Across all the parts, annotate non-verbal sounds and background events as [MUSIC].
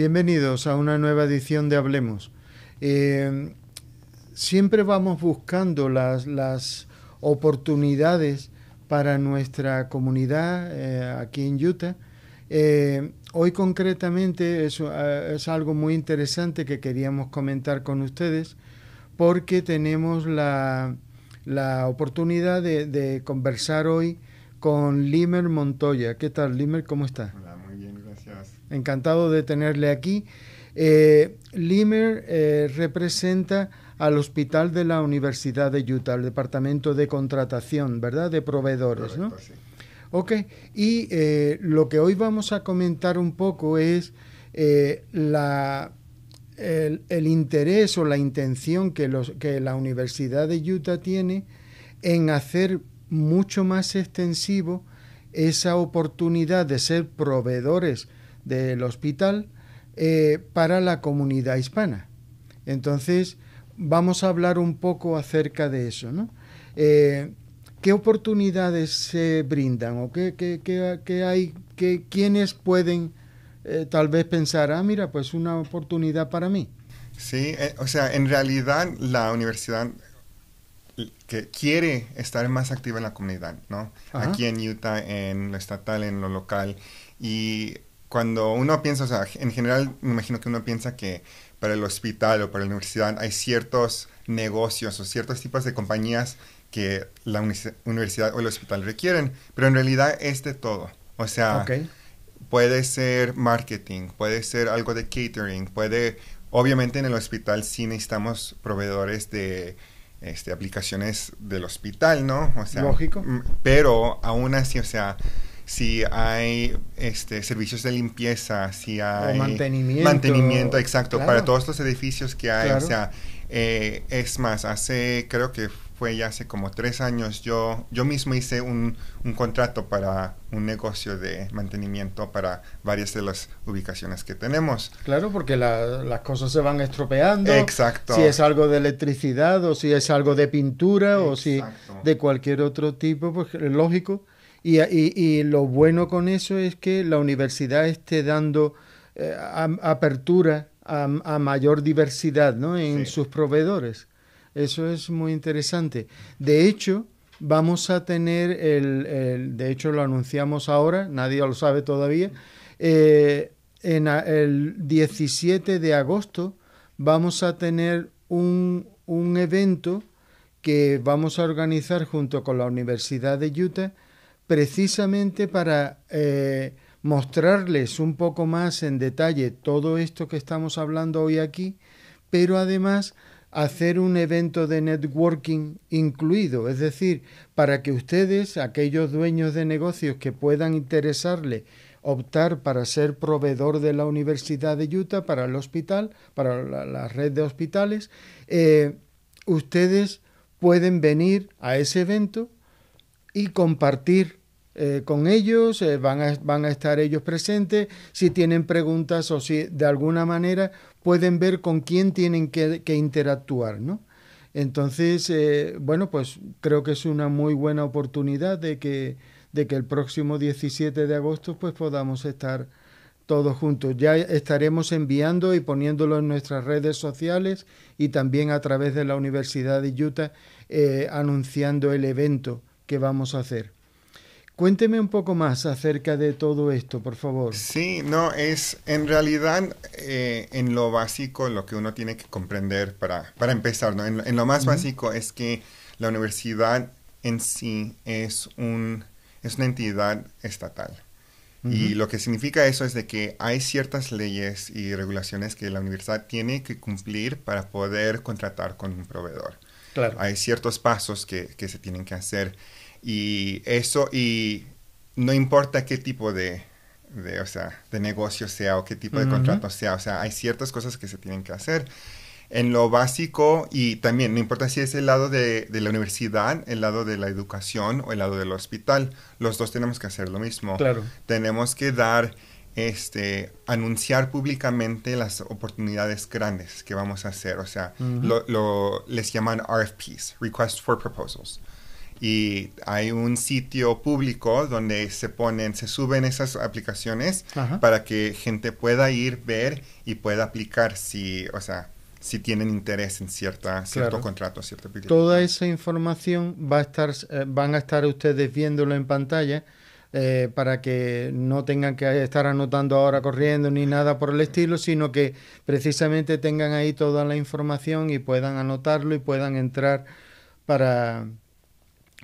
Bienvenidos a una nueva edición de Hablemos. Eh, siempre vamos buscando las, las, oportunidades para nuestra comunidad eh, aquí en Utah. Eh, hoy concretamente es, es algo muy interesante que queríamos comentar con ustedes porque tenemos la, oportunidad de, conversar hoy con Limer Montoya. ¿Qué tal, Limer? ¿Cómo está? Hola encantado de tenerle aquí. Eh, Limer eh, representa al Hospital de la Universidad de Utah, el Departamento de Contratación, ¿verdad? De proveedores, ¿no? Sí. Ok, y eh, lo que hoy vamos a comentar un poco es el, interés o la intención que, que la Universidad de Utah tiene en hacer mucho más extensivo esa oportunidad de ser proveedores del hospital eh, para la comunidad hispana. Entonces, vamos a hablar un poco acerca de eso, ¿no? Eh, ¿Qué oportunidades se brindan o qué, hay, quiénes pueden eh, tal vez pensar, ah, mira, pues una oportunidad para mí? Sí, o sea, en realidad la universidad que quiere estar más activa en la comunidad, ¿no? Aquí en Utah, en lo estatal, en lo local. Y cuando uno piensa, o sea, en general me imagino que uno piensa que para el hospital o para la universidad hay ciertos negocios o ciertos tipos de compañías que la universidad o el hospital requieren, pero en realidad es de todo. O sea, puede ser marketing, puede ser algo de catering, puede, obviamente en el hospital sí necesitamos proveedores de este, aplicaciones del hospital, ¿no? O sea, lógico. Pero aún así, o sea, si hay este, servicios de limpieza, si hay... mantenimiento. exacto, para todos los edificios que hay. O sea, eh, es más, hace, creo que fue ya hace como tres años, yo, yo mismo hice un, un, contrato para un negocio de mantenimiento para varias de las ubicaciones que tenemos. Claro, porque las cosas se van estropeando. Exacto. Si es algo de electricidad o si es algo de pintura o si de cualquier otro tipo, pues lógico y, y, y lo bueno con eso es que la universidad esté dando eh, apertura a, mayor diversidad ¿no? en sus proveedores. Eso es muy interesante. De hecho, vamos a tener, el, de hecho lo anunciamos ahora, nadie lo sabe todavía, eh, en el 17 de agosto vamos a tener un, un evento que vamos a organizar junto con la Universidad de Utah precisamente para eh, mostrarles un poco más en detalle todo esto que estamos hablando hoy aquí, pero además hacer un evento de networking incluido, es decir, para que ustedes, aquellos dueños de negocios que puedan interesarle optar para ser proveedor de la Universidad de Utah para el hospital, para la, red de hospitales, eh, ustedes pueden venir a ese evento y compartir eh, con ellos, eh, van, a, estar ellos presentes, si tienen preguntas o si de alguna manera pueden ver con quién tienen que, interactuar, ¿no? Entonces, eh, bueno, pues creo que es una muy buena oportunidad de que, el próximo 17 de agosto pues podamos estar todos juntos. Ya estaremos enviando y poniéndolo en nuestras redes sociales y también a través de la Universidad de Utah anunciando el evento que vamos a hacer. Cuénteme un poco más acerca de todo esto, por favor. Sí, no, es en realidad eh, en lo básico lo que uno tiene que comprender para, empezar, ¿no? En, lo más básico es que la universidad en sí es, un, es una entidad estatal. Y lo que significa eso es de que hay ciertas leyes y regulaciones que la universidad tiene que cumplir para poder contratar con un proveedor. Claro. Hay ciertos pasos que, que se tienen que hacer. Y eso, y no importa qué tipo de, negocio sea o qué tipo de contrato sea, o sea, hay ciertas cosas que se tienen que hacer. En lo básico, y también no importa si es el lado de, la universidad, el lado de la educación o el lado del hospital, los dos tenemos que hacer lo mismo. Claro. Tenemos que dar este, anunciar públicamente las oportunidades grandes que vamos a hacer. O sea, lo, les llaman RFPs, Request for Proposals y hay un sitio público donde se ponen, se suben esas aplicaciones para que gente pueda ir, ver y pueda aplicar si, o sea, si tienen interés en cierta, cierto contrato, cierta Toda esa información va a estar, eh, van a estar ustedes viéndolo en pantalla. Eh, para que no tengan que estar anotando ahora corriendo ni nada por el estilo, sino que precisamente tengan ahí toda la información y puedan anotarlo y puedan entrar para,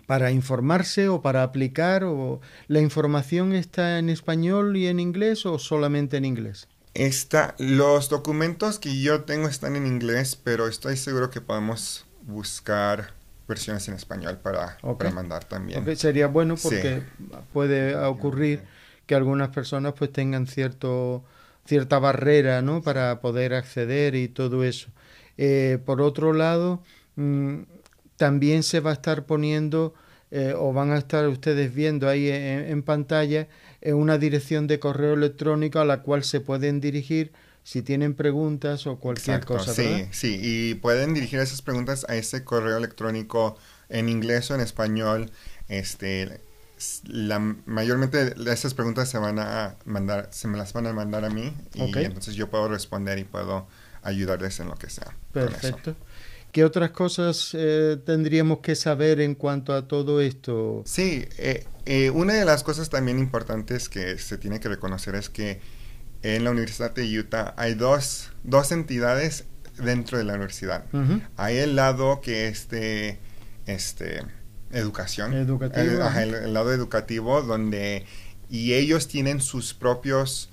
para informarse o para aplicar? O, ¿La información está en español y en inglés o solamente en inglés? Está, los documentos que yo tengo están en inglés, pero estoy seguro que podemos buscar versiones en español para, para mandar también. Sería bueno porque puede ocurrir que algunas personas pues tengan cierto, cierta barrera ¿no? para poder acceder y todo eso. Eh, por otro lado, mm, también se va a estar poniendo eh, o van a estar ustedes viendo ahí en, pantalla eh, una dirección de correo electrónico a la cual se pueden dirigir si tienen preguntas o cualquier cosa. ¿verdad? Sí, sí, y pueden dirigir esas preguntas a ese correo electrónico en inglés o en español. Este, la, mayormente esas preguntas se van a mandar, se me las van a mandar a mí y entonces yo puedo responder y puedo ayudarles en lo que sea. Perfecto. ¿Qué otras cosas eh, tendríamos que saber en cuanto a todo esto? Sí, eh, eh, una de las cosas también importantes que se tiene que reconocer es que en la Universidad de Utah hay dos, entidades dentro de la universidad. Hay el lado que es este educación, El, el lado educativo donde y ellos tienen sus propios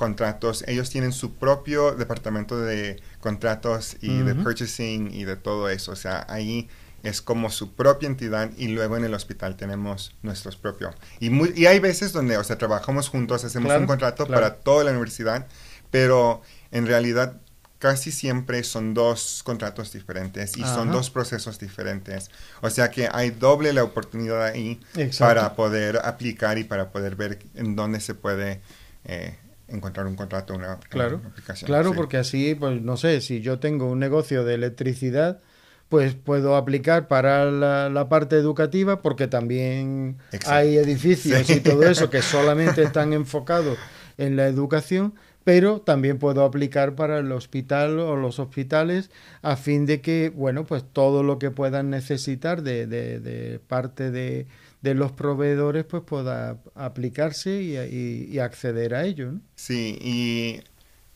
contratos, ellos tienen su propio departamento de contratos y de purchasing y de todo eso. O sea, ahí es como su propia entidad y luego en el hospital tenemos nuestros propios. Y, y hay veces donde, o sea, trabajamos juntos, hacemos un contrato para toda la universidad, pero en realidad casi siempre son dos contratos diferentes y son dos procesos diferentes. O sea que hay doble la oportunidad ahí para poder aplicar y para poder ver en dónde se puede... Eh, encontrar un contrato, una, aplicación. Claro, porque así, pues no sé, si yo tengo un negocio de electricidad, pues puedo aplicar para la, parte educativa, porque también hay edificios y todo eso que [LAUGHS] solamente están enfocados en la educación, pero también puedo aplicar para el hospital o los hospitales a fin de que, bueno, pues todo lo que puedan necesitar de parte de de los proveedores pues pueda aplicarse y, acceder a ello. Sí, y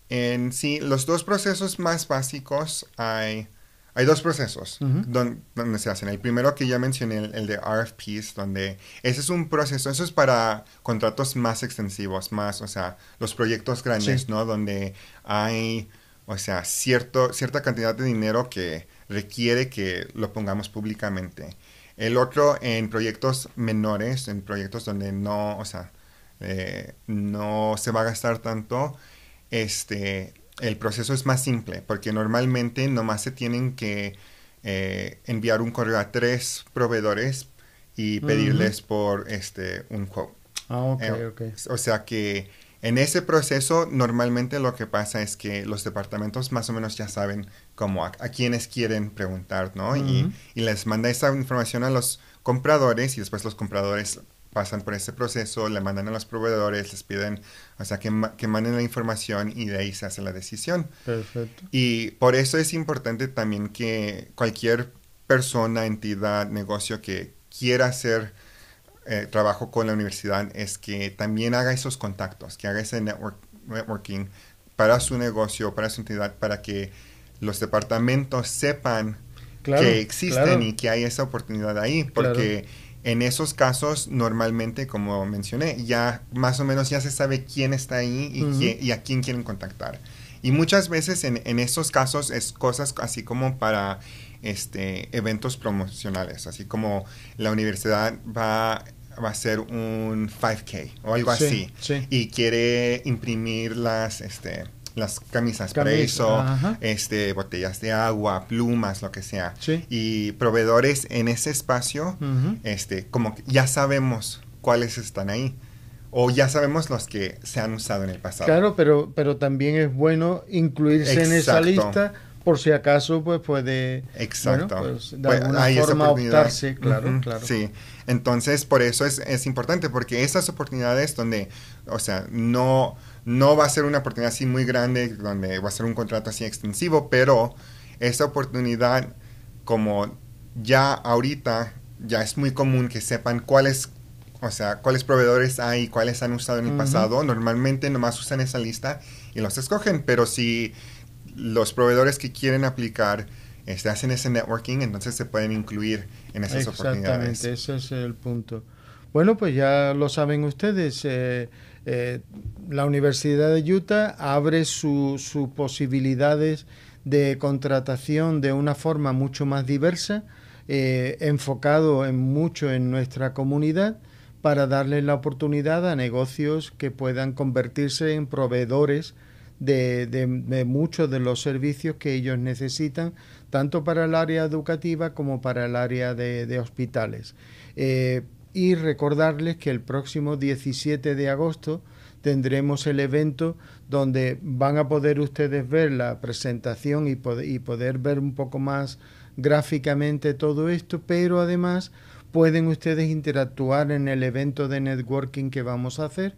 en sí, los dos procesos más básicos hay, hay dos procesos donde, se hacen. El primero que ya mencioné, el, de RFPs, donde ese es un proceso, eso es para contratos más extensivos, más, o sea, los proyectos grandes, ¿no? Donde hay, o sea, cierto, cierta cantidad de dinero que requiere que lo pongamos públicamente. El otro en proyectos menores, en proyectos donde no, o sea, eh, no se va a gastar tanto, este, el proceso es más simple, porque normalmente nomás se tienen que eh, enviar un correo a tres proveedores y pedirles por este, un quote. Ah, ok, eh, O sea que en ese proceso, normalmente lo que pasa es que los departamentos más o menos ya saben cómo a, quiénes quienes quieren preguntar, ¿no? y, les manda esa información a los compradores y después los compradores pasan por ese proceso, le mandan a los proveedores, les piden, o sea, que, que manden la información y de ahí se hace la decisión. Perfecto. Y por eso es importante también que cualquier persona, entidad, negocio que quiera hacer eh, trabajo con la universidad es que también haga esos contactos, que haga ese networking para su negocio, para su entidad, para que los departamentos sepan que existen y que hay esa oportunidad ahí, porque en esos casos normalmente, como mencioné, ya más o menos ya se sabe quién está ahí y, a quién quieren contactar. Y muchas veces en, en esos casos es cosas así como para este, eventos promocionales, así como la universidad va va a hacer un 5K o algo así. Y quiere imprimir las, este, las camisas para eso este, botellas de agua, plumas, lo que sea. Y proveedores en ese espacio, este, como ya sabemos cuáles están ahí. O ya sabemos los que se han usado en el pasado. Claro, pero, pero también es bueno incluirse en esa lista por si acaso pues puede Exacto. pues, de pues, claro, claro. Sí. Entonces, por eso es, es importante porque esas oportunidades donde, o sea, no no va a ser una oportunidad así muy grande donde va a ser un contrato así extensivo, pero esa oportunidad como ya ahorita ya es muy común que sepan cuáles o sea, cuáles proveedores hay, cuáles han usado en el pasado. Normalmente nomás usan esa lista y los escogen, pero si los proveedores que quieren aplicar este, hacen ese networking, entonces se pueden incluir en esas oportunidades. Exactamente, ese es el punto. Bueno, pues ya lo saben ustedes. Eh, eh, la Universidad de Utah abre sus posibilidades de contratación de una forma mucho más diversa, eh, enfocado en mucho en nuestra comunidad, para darle la oportunidad a negocios que puedan convertirse en proveedores de, muchos de los servicios que ellos necesitan, tanto para el área educativa como para el área de, hospitales. Eh, y recordarles que el próximo 17 de agosto tendremos el evento donde van a poder ustedes ver la presentación y, y poder ver un poco más gráficamente todo esto, pero además pueden ustedes interactuar en el evento de networking que vamos a hacer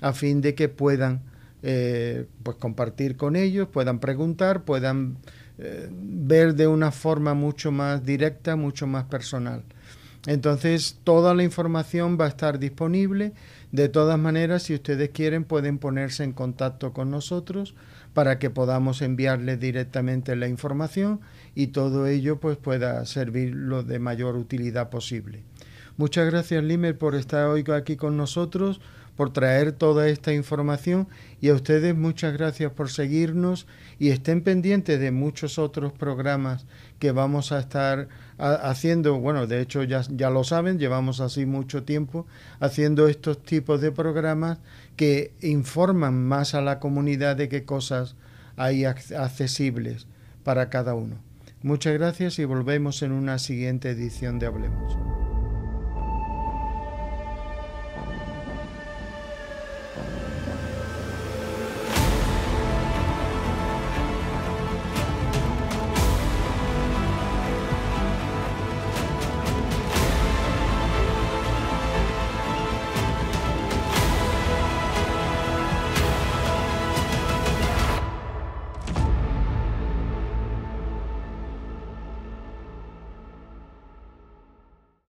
a fin de que puedan eh, pues compartir con ellos, puedan preguntar, puedan eh, ver de una forma mucho más directa, mucho más personal. Entonces, toda la información va a estar disponible. De todas maneras, si ustedes quieren, pueden ponerse en contacto con nosotros para que podamos enviarles directamente la información y todo ello pues, pueda servir de mayor utilidad posible. Muchas gracias, Limer, por estar hoy aquí con nosotros por traer toda esta información y a ustedes muchas gracias por seguirnos y estén pendientes de muchos otros programas que vamos a estar haciendo, bueno, de hecho ya, ya lo saben, llevamos así mucho tiempo haciendo estos tipos de programas que informan más a la comunidad de qué cosas hay accesibles para cada uno. Muchas gracias y volvemos en una siguiente edición de Hablemos.